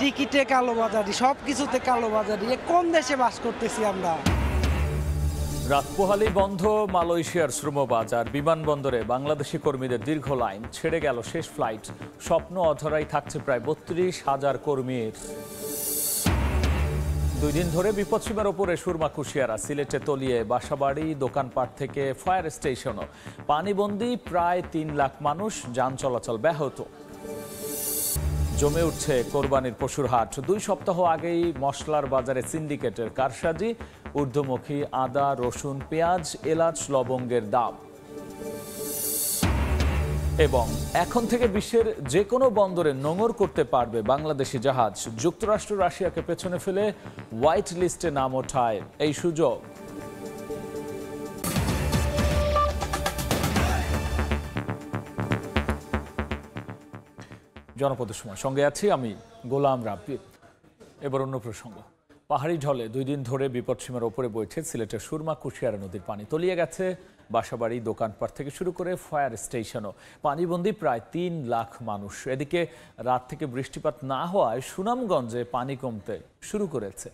টিকিটে কালোবাজারি সব কিছুতে কালোবাজারি এ কোন দেশে বাস করতেছি আমরা রাত পোহালি বন্ধ মালয়েশিয়ার শ্রম বাজার বিমানবন্দরে বাংলাদেশি কর্মীদের দীর্ঘ লাইন ছেড়ে গেল শেষ ফ্লাইট স্বপ্ন অধরাই থাকছে প্রায় বত্রিশ হাজার কর্মীর দুই দিন ধরে বিপদসীমার ওপরে সুরমা কুশিয়ারা সিলেটে তলিয়ে বাসাবাড়ি দোকানপাট থেকে ফায়ার স্টেশনও পানিবন্দি প্রায় তিন লাখ মানুষ যান চলাচল ব্যাহত জমে উঠছে কোরবানির পশুর হাট দুই সপ্তাহ আগেই মশলার বাজারে সিন্ডিকেটের কারসাজি ঊর্ধ্বমুখী আদা রসুন পেঁয়াজ এলাচ লবঙ্গের দাম এবং এখন থেকে বিশ্বের যে কোনো বন্দরে নোঙর করতে পারবে বাংলাদেশি জাহাজ যুক্তরাষ্ট্র রাশিয়াকে পেছনে ফেলে হোয়াইট লিস্টে নাম ওঠায় এই সুযোগ জনপদের সময় সঙ্গে আছি আমি গোলাম রাব্বি এবার অন্য প্রসঙ্গ পাহাড়ি ঢলে দুই দিন ধরে বিপদসীমার ওপরে বইছে সিলেটের সুরমা কুশিয়ারা নদীর পানি তলিয়ে গেছে বাসাবাড়ি দোকানপাট থেকে শুরু করে ফায়ার স্টেশনও পানিবন্দি প্রায় তিন লাখ মানুষ এদিকে রাত থেকে বৃষ্টিপাত না হওয়ায় সুনামগঞ্জে পানি কমতে শুরু করেছে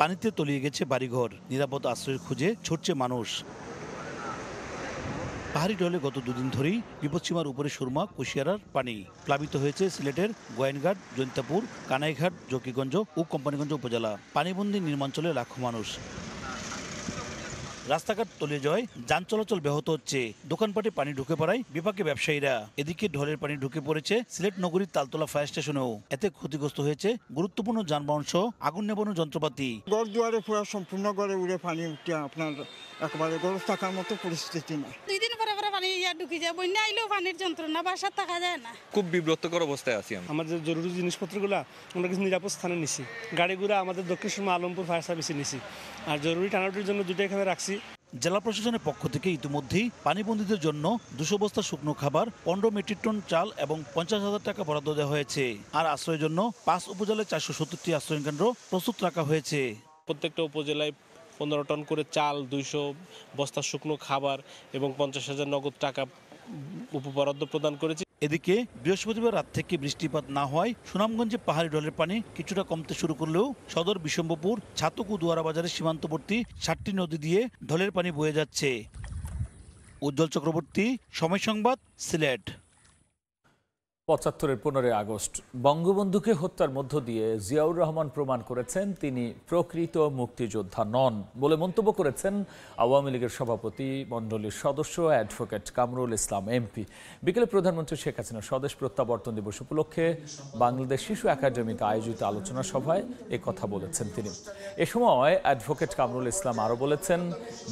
পানিতে তলিয়ে গেছে বাড়িঘর নিরাপদ আশ্রয়ের খুঁজে ছুটছে মানুষ পাহাড়ি ঢলে গত দুদিন ধরেই বিপদসীমার উপরে সুরমা কুশিয়ারার পানি প্লাবিত হয়েছে সিলেটের গোয়েনঘাট জৈন্তাপুর কানাইঘাট জকিগঞ্জ ও কোম্পানিগঞ্জ উপজেলা পানিবন্দি নির্মাঞ্চলে লাখো মানুষ রাস্তাঘাট তলে যায় যান চলাচল ব্যাহত হচ্ছে দোকানপাটে পানি ঢুকে পড়ায় বিপাকে ব্যবসায়ীরা এদিকে ঢলের পানি ঢুকে পড়েছে সিলেট নগরীর তালতলা ফায়ার স্টেশনেও এতে ক্ষতিগ্রস্ত হয়েছে গুরুত্বপূর্ণ যানবাহন সহ আগুন নেবানো যন্ত্রপাতি গড় দুয়ারে পুরো সম্পূর্ণ গড়ে উড়ে পানি উঠে আপনার থাকার মতো পরিস্থিতি না যা ঢুকি যা বন্যা আইলেও পানির যন্ত্রণা বাসা থাকা যায় না খুব বিব্রতকর অবস্থায় আছি আমরা আমাদের জরুরি জিনিসপত্রগুলো আমরা কিছু নিরাপদ স্থানে নিছি গাড়িগুলো আমাদের দক্ষিণ সময় আলমপুর ফায়ার সার্ভিসে নিছি আর জরুরি টানাটির জন্য দুটো এখানে রাখছি জেলা প্রশাসনের পক্ষ থেকে ইতিমধ্যেই পানিবন্দীদের জন্য দুশো বস্তা শুকনো খাবার পনেরো মেট্রিক টন চাল এবং পঞ্চাশ হাজার টাকা বরাদ্দ দেওয়া হয়েছে আর আশ্রয়ের জন্য পাঁচ উপজেলায় চারশো সত্তরটি আশ্রয় কেন্দ্র প্রস্তুত রাখা হয়েছে প্রত্যেকটা উপজেলায় পনেরো টন করে চাল দুইশো বস্তা শুকনো খাবার এবং পঞ্চাশ হাজার নগদ টাকা উপবরাদ্দ প্রদান করেছে এদিকে বৃহস্পতিবার রাত থেকে বৃষ্টিপাত না হওয়ায় সুনামগঞ্জে পাহাড়ি ঢলের পানি কিছুটা কমতে শুরু করলেও সদর বিশম্বপুর ছাতকু দুয়ারা বাজারের সীমান্তবর্তী সাতটি নদী দিয়ে ঢলের পানি বয়ে যাচ্ছে উজ্জ্বল চক্রবর্তী সময় সংবাদ সিলেট পঁচাত্তরের পনেরোই আগস্ট বঙ্গবন্ধুকে হত্যার মধ্য দিয়ে জিয়াউর রহমান প্রমাণ করেছেন তিনি প্রকৃত মুক্তিযোদ্ধা নন বলে মন্তব্য করেছেন আওয়ামী লীগের সভাপতি মণ্ডলীর সদস্য অ্যাডভোকেট কামরুল ইসলাম এমপি বিকেলে প্রধানমন্ত্রী শেখ হাসিনা স্বদেশ প্রত্যাবর্তন দিবস উপলক্ষে বাংলাদেশ শিশু একাডেমিতে আয়োজিত আলোচনা সভায় কথা বলেছেন তিনি এ সময় অ্যাডভোকেট কামরুল ইসলাম আরও বলেছেন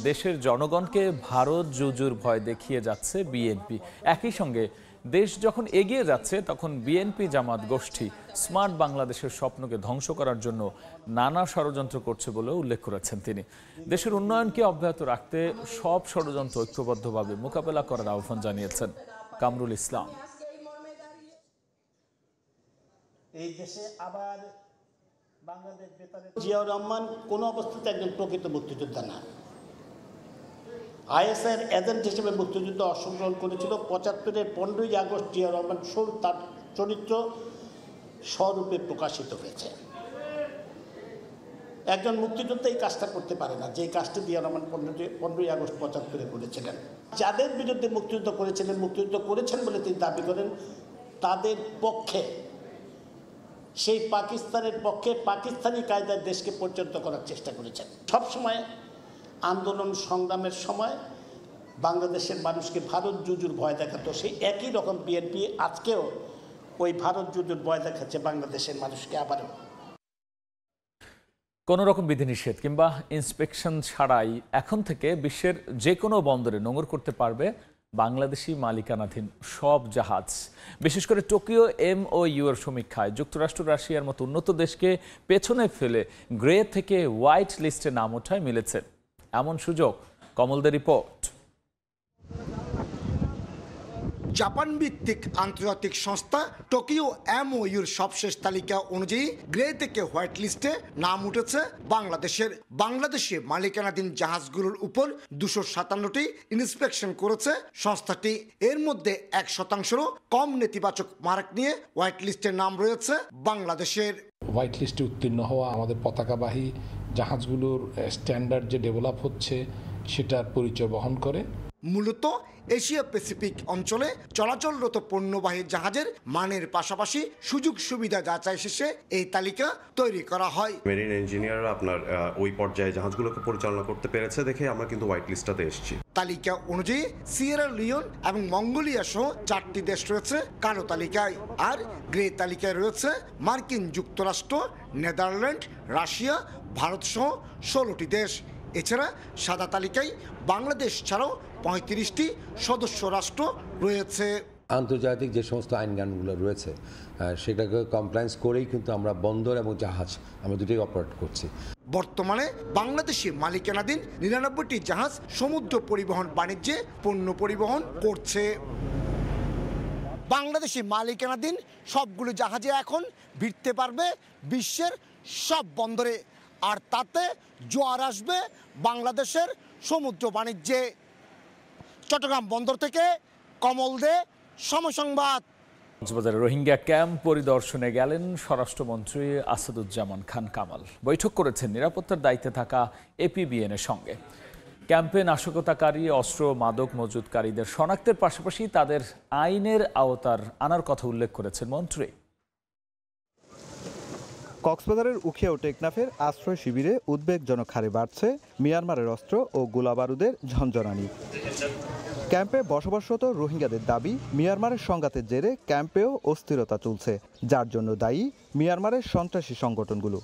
দেশের জনগণকে ভারত জুজুর ভয় দেখিয়ে যাচ্ছে বিএনপি একই সঙ্গে দেশ যখন এগিয়ে যাচ্ছে তখন বিএনপি জামাত গোষ্ঠী স্মার্ট বাংলাদেশের স্বপ্নকে ধ্বংস করার জন্য নানা ষড়যন্ত্র করছে বলে উল্লেখ করেছেন তিনি দেশের উন্নয়নকে অব্যাহত রাখতে সব ষড়যন্ত্র ঐক্যবদ্ধভাবে মোকাবেলা করার আহ্বান জানিয়েছেন কামরুল ইসলাম জিয়াউর রহমান কোনো অবস্থাতে একজন প্রকৃত মুক্তিযোদ্ধা না আইএসআইয়ের এজেন্ট হিসেবে মুক্তিযুদ্ধে অংশগ্রহণ করেছিল পঁচাত্তরের পনেরোই আগস্ট জিয়া রহমান সুর তার চরিত্র স্বরূপে প্রকাশিত হয়েছে একজন মুক্তিযোদ্ধা এই কাজটা করতে পারে না যে কাজটি জিয়া রহমান পনেরোই পনেরোই আগস্ট পঁচাত্তরে করেছিলেন যাদের বিরুদ্ধে মুক্তিযুদ্ধ করেছিলেন মুক্তিযুদ্ধ করেছেন বলে তিনি দাবি করেন তাদের পক্ষে সেই পাকিস্তানের পক্ষে পাকিস্তানি কায়দায় দেশকে পরিচালিত করার চেষ্টা করেছেন সবসময় আন্দোলন সংগ্রামের সময় বাংলাদেশের মানুষকে ভারত যুজুর ভয় দেখাতো সেই একই রকম বিএনপি আজকেও ওই ভারত যুজুর ভয় দেখাচ্ছে বাংলাদেশের মানুষকে আবারও কোনো রকম বিধিনিষেধ কিংবা ইন্সপেকশন ছাড়াই এখন থেকে বিশ্বের যে কোনো বন্দরে নোঙর করতে পারবে বাংলাদেশি মালিকানাধীন সব জাহাজ বিশেষ করে টোকিও এম ও ইউর সমীক্ষায় যুক্তরাষ্ট্র রাশিয়ার মতো উন্নত দেশকে পেছনে ফেলে গ্রে থেকে হোয়াইট লিস্টে নাম ওঠায় মিলেছে এমন সুযোগ কমলদের রিপোর্ট জাপান ভিত্তিক আন্তর্জাতিক সংস্থা টোকিও ইউর সবশেষ তালিকা অনুযায়ী গ্রে থেকে হোয়াইট লিস্টে নাম উঠেছে বাংলাদেশের বাংলাদেশে মালিকানাধীন জাহাজগুলোর উপর দুশো সাতান্নটি ইন্সপেকশন করেছে সংস্থাটি এর মধ্যে এক শতাংশেরও কম নেতিবাচক মার্ক নিয়ে হোয়াইট লিস্টের নাম রয়েছে বাংলাদেশের হোয়াইট লিস্টে উত্তীর্ণ হওয়া আমাদের পতাকাবাহী জাহাজগুলোর স্ট্যান্ডার্ড যে ডেভেলপ হচ্ছে সেটার পরিচয় বহন করে মূলত এশিয়া প্যাসিফিক অঞ্চলে চলাচলরত পণ্যবাহী জাহাজের মানের পাশাপাশি সুযোগ সুবিধা যাচাই শেষে এই তালিকা তৈরি করা হয় মেরিন ইঞ্জিনিয়াররা আপনার ওই পর্যায়ে জাহাজগুলোকে পরিচালনা করতে পেরেছে দেখে আমরা কিন্তু হোয়াইট লিস্টাতে এসেছি তালিকা অনুযায়ী সিয়েরা লিওন এবং মঙ্গোলিয়া সহ চারটি দেশ রয়েছে কালো তালিকায় আর গ্রে তালিকায় রয়েছে মার্কিন যুক্তরাষ্ট্র নেদারল্যান্ড রাশিয়া ভারতসহ ষোলোটি দেশ এছাড়া সাদা তালিকায় বাংলাদেশ ছাড়াও পঁয়ত্রিশটি সদস্য রাষ্ট্র রয়েছে আন্তর্জাতিক যে সমস্ত আইনগানগুলো রয়েছে সেটাকে কমপ্লায়েন্স করেই কিন্তু আমরা বন্দর এবং জাহাজ আমরা দুটোই অপারেট করছি বর্তমানে বাংলাদেশে মালিকানাধীন নিরানব্বইটি জাহাজ সমুদ্র পরিবহন বাণিজ্যে পণ্য পরিবহন করছে বাংলাদেশে মালিকানাধীন সবগুলো জাহাজে এখন ভিড়তে পারবে বিশ্বের সব বন্দরে আর তাতে জোয়ার আসবে বাংলাদেশের সমুদ্র বাণিজ্যে চট্টগ্রাম বন্দর থেকে কমল দে সমসংবাদ কক্সবাজারে রোহিঙ্গা ক্যাম্প পরিদর্শনে গেলেন স্বরাষ্ট্রমন্ত্রী আসাদুজ্জামান খান কামাল বৈঠক করেছেন নিরাপত্তার দায়িত্বে থাকা এপিবিএন এর সঙ্গে ক্যাম্পে নাশকতাকারী অস্ত্র মাদক মজুতকারীদের শনাক্তের পাশাপাশি তাদের আইনের আওতার আনার কথা উল্লেখ করেছেন মন্ত্রী কক্সবাজারের উখিয়া ও টেকনাফের আশ্রয় শিবিরে উদ্বেগজনক হারে বাড়ছে মিয়ানমারের অস্ত্র ও গোলাবারুদের ঝঞ্ঝনানি ক্যাম্পে বসবাসরত রোহিঙ্গাদের দাবি মিয়ানমারের সংঘাতের জেরে ক্যাম্পেও অস্থিরতা চলছে যার জন্য দায়ী মিয়ানমারের সন্ত্রাসী সংগঠনগুলো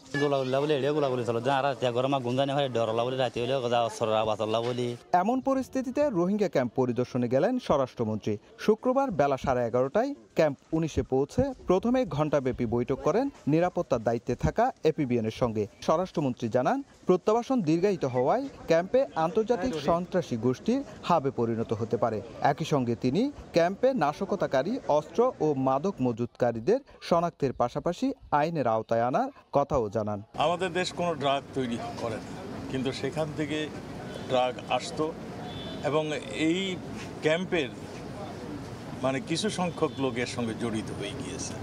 এমন পরিস্থিতিতে রোহিঙ্গা ক্যাম্প পরিদর্শনে গেলেন স্বরাষ্ট্রমন্ত্রী শুক্রবার বেলা সাড়ে এগারোটায় ক্যাম্প উনিশে পৌঁছে প্রথমে ঘণ্টাব্যাপী বৈঠক করেন নিরাপত্তার দায়িত্বে থাকা এপিবিএনের সঙ্গে স্বরাষ্ট্রমন্ত্রী জানান প্রত্যাবাসন দীর্ঘায়িত হওয়ায় ক্যাম্পে আন্তর্জাতিক সন্ত্রাসী গোষ্ঠীর হাবে পরিণত হতে পারে একই সঙ্গে তিনি ক্যাম্পে নাশকতাকারী অস্ত্র ও মাদক মজুতকারীদের শনাক্তের পাশাপাশি আইনের আওতায় আনার কথাও জানান আমাদের দেশ কোনো ড্রাগ তৈরি করে না কিন্তু সেখান থেকে ড্রাগ আসতো এবং এই ক্যাম্পের মানে কিছু সংখ্যক লোকের সঙ্গে জড়িত হয়ে গিয়েছে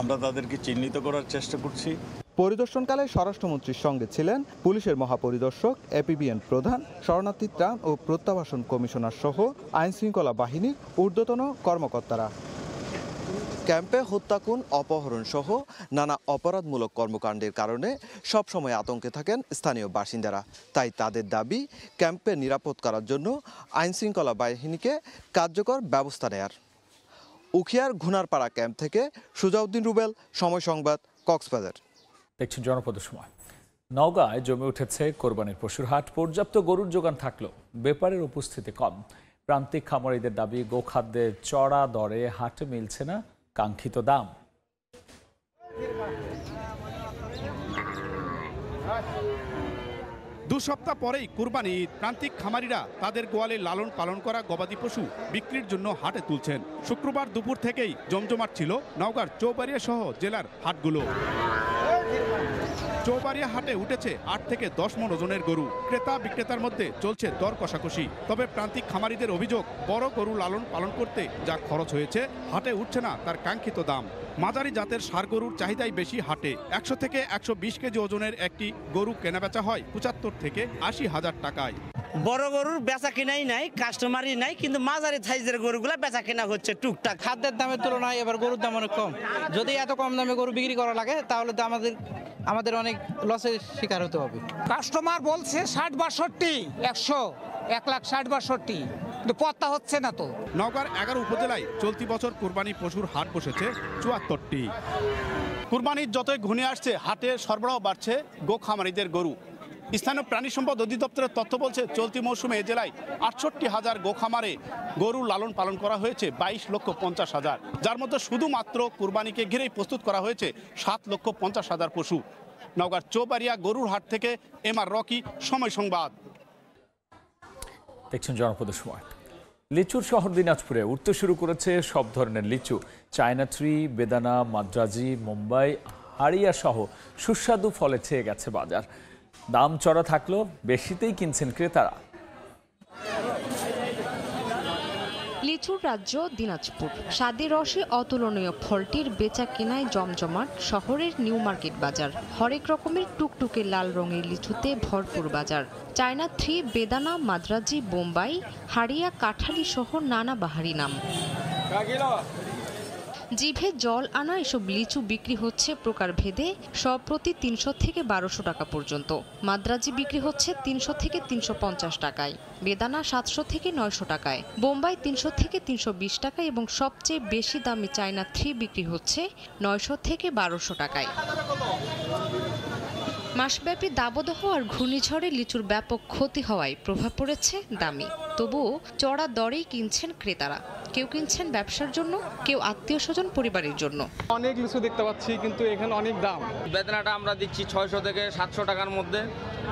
আমরা তাদেরকে চিহ্নিত করার চেষ্টা করছি পরিদর্শনকালে স্বরাষ্ট্রমন্ত্রীর সঙ্গে ছিলেন পুলিশের মহাপরিদর্শক এপিবিএন প্রধান শরণার্থী ত্রাণ ও প্রত্যাবাসন কমিশনার সহ আইনশৃঙ্খলা বাহিনীর ঊর্ধ্বতন কর্মকর্তারা ক্যাম্পে খুন অপহরণ সহ নানা অপরাধমূলক কর্মকাণ্ডের কারণে সবসময় আতঙ্কে থাকেন স্থানীয় বাসিন্দারা তাই তাদের দাবি ক্যাম্পে নিরাপদ করার জন্য আইনশৃঙ্খলা বাহিনীকে কার্যকর ব্যবস্থা নেয়ার উখিয়ার ঘুনারপাড়া ক্যাম্প থেকে সুজাউদ্দিন রুবেল সময় সংবাদ কক্সবাজার দেখছেন জনপদ সময় নওগাঁয় জমে উঠেছে কোরবানির পশুর হাট পর্যাপ্ত গরুর যোগান থাকলেও ব্যাপারের উপস্থিতি কম প্রান্তিক খামারিদের দাবি গোখাদ্যের চড়া দরে হাটে মিলছে না কাঙ্ক্ষিত দাম দু সপ্তাহ পরেই কুরবানি প্রান্তিক খামারিরা তাদের গোয়ালে লালন পালন করা গবাদি পশু বিক্রির জন্য হাটে তুলছেন শুক্রবার দুপুর থেকেই জমজমাট ছিল নওগাঁর চৌবাড়িয়া সহ জেলার হাটগুলো চৌবাড়িয়া হাটে উঠেছে আট থেকে দশ মন ওজনের গরু ক্রেতা বিক্রেতার মধ্যে চলছে দর কষাকষি তবে প্রান্তিক খামারিদের অভিযোগ বড় গরু লালন পালন করতে যা খরচ হয়েছে হাটে উঠছে না তার কাঙ্ক্ষিত দাম মাঝারি জাতের সার গরুর চাহিদাই বেশি হাটে একশো থেকে একশো বিশ কেজি ওজনের একটি গরু কেনাবেচা হয় পঁচাত্তর থেকে আশি হাজার টাকায় বড় গরুর বেচা কেনাই নাই কাস্টমারই নাই কিন্তু মাঝারি সাইজের গরুগুলো বেচা কেনা হচ্ছে টুকটাক খাদ্যের দামের তুলনায় এবার গরুর দাম অনেক কম যদি এত কম দামে গরু বিক্রি করা লাগে তাহলে তো আমাদের আমাদের অনেক লসের শিকার হতে হবে কাস্টমার বলছে ষাট বাষট্টি একশো এক লাখ ষাট বাষট্টি পত্তা হচ্ছে না তো নগর এগারো উপজেলায় চলতি বছর কোরবানি পশুর হাট বসেছে চুয়াত্তরটি কোরবানির যতই ঘুনে আসছে হাটে সরবরাহ বাড়ছে গো খামারিদের গরু স্থানীয় প্রাণী সম্পদ অধিদপ্তরের তথ্য বলছে চলতি মৌসুমে এ জেলায় আটষট্টি হাজার গোখামারে গরু লালন পালন করা হয়েছে বাইশ লক্ষ পঞ্চাশ হাজার যার মধ্যে শুধুমাত্র কুরবানিকে ঘিরেই প্রস্তুত করা হয়েছে সাত লক্ষ পঞ্চাশ হাজার পশু নগর চৌবাড়িয়া গরুর হাট থেকে এম আর রকি সময় সংবাদ দেখছেন জনপদ সময় লিচুর শহর দিনাজপুরে উঠতে শুরু করেছে সব ধরনের লিচু চায়না ট্রি বেদানা মাদ্রাজি মুম্বাই হারিয়া সহ সুস্বাদু ফলে ছেয়ে গেছে বাজার দাম চড়া থাকলো বেশিতেই কিনছেন ক্রেতারা লিচুর রাজ্য দিনাজপুর স্বাদে রসে অতুলনীয় ফলটির বেচা কেনায় জমজমাট শহরের নিউ মার্কেট বাজার হরেক রকমের টুকটুকে লাল রঙের লিচুতে ভরপুর বাজার চায়না থ্রি বেদানা মাদ্রাজি বোম্বাই হাড়িয়া কাঠালি সহ নানা বাহারি নাম জিভে জল আনা এসব লিচু বিক্রি হচ্ছে প্রকার ভেদে সব প্রতি তিনশো থেকে বারোশো টাকা পর্যন্ত মাদ্রাজি বিক্রি হচ্ছে তিনশো থেকে তিনশো পঞ্চাশ টাকায় বেদানা সাতশো থেকে নয়শো টাকায় বোম্বাই তিনশো থেকে তিনশো বিশ টাকায় এবং সবচেয়ে বেশি দামি চায়না থ্রি বিক্রি হচ্ছে নয়শো থেকে বারোশো টাকায় মাসব্যাপী দাবদহ আর ঘূর্ণিঝড়ে লিচুর ব্যাপক ক্ষতি হওয়ায় প্রভাব পড়েছে দামি তবুও চড়া দরেই কিনছেন ক্রেতারা কেউ কিনছেন ব্যবসার জন্য কেউ আত্মীয় স্বজন পরিবারের জন্য অনেক লিচু দেখতে পাচ্ছি কিন্তু এখানে অনেক দাম বেদনাটা আমরা দিচ্ছি ছয়শো থেকে সাতশো টাকার মধ্যে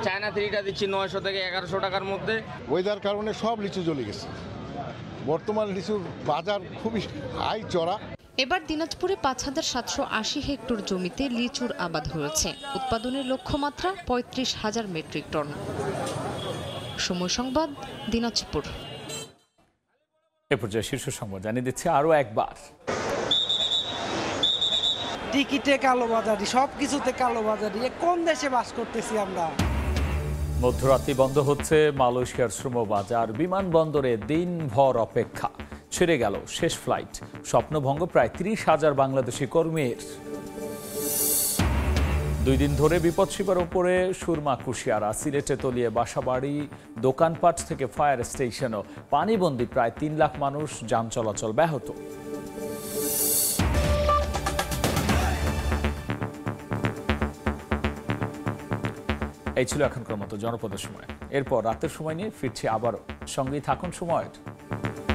চায়না থ্রিটা দিচ্ছি নয়শো থেকে এগারোশো টাকার মধ্যে ওয়েদার কারণে সব লিচু জ্বলে গেছে বর্তমান লিচুর বাজার খুবই হাই চড়া এবার দিনাজপুরে পাঁচ হাজার সাতশো আশি হেক্টর জমিতে লিচুর আবাদ হয়েছে উৎপাদনের লক্ষ্যমাত্রা পঁয়ত্রিশ হাজার মেট্রিক টন সময় সংবাদ দিনাজপুর এ পর্যায়ে শীর্ষ সংবাদ জানিয়ে দিচ্ছে আরও একবার টিকিটে কালোবাজারি সব কিছুতে কালোবাজারি কোন দেশে বাস করতেছি আমরা মধ্যরাত্রি বন্ধ হচ্ছে মালয়েশিয়ার শ্রম বাজার বিমানবন্দরে দিনভর অপেক্ষা ছেড়ে গেল শেষ ফ্লাইট স্বপ্নভঙ্গ প্রায় তিরিশ হাজার বাংলাদেশি কর্মীর দুই দিন ধরে সীমার ওপরে সুরমা কুশিয়ারা সিলেটে তলিয়ে বাসাবাড়ি দোকানপাট থেকে ফায়ার স্টেশনও পানিবন্দী প্রায় তিন লাখ মানুষ যান চলাচল ব্যাহত এই ছিল এখনকার মতো জনপদের সময় এরপর রাতের সময় নিয়ে ফিরছি আবারও সঙ্গেই থাকুন সময়ের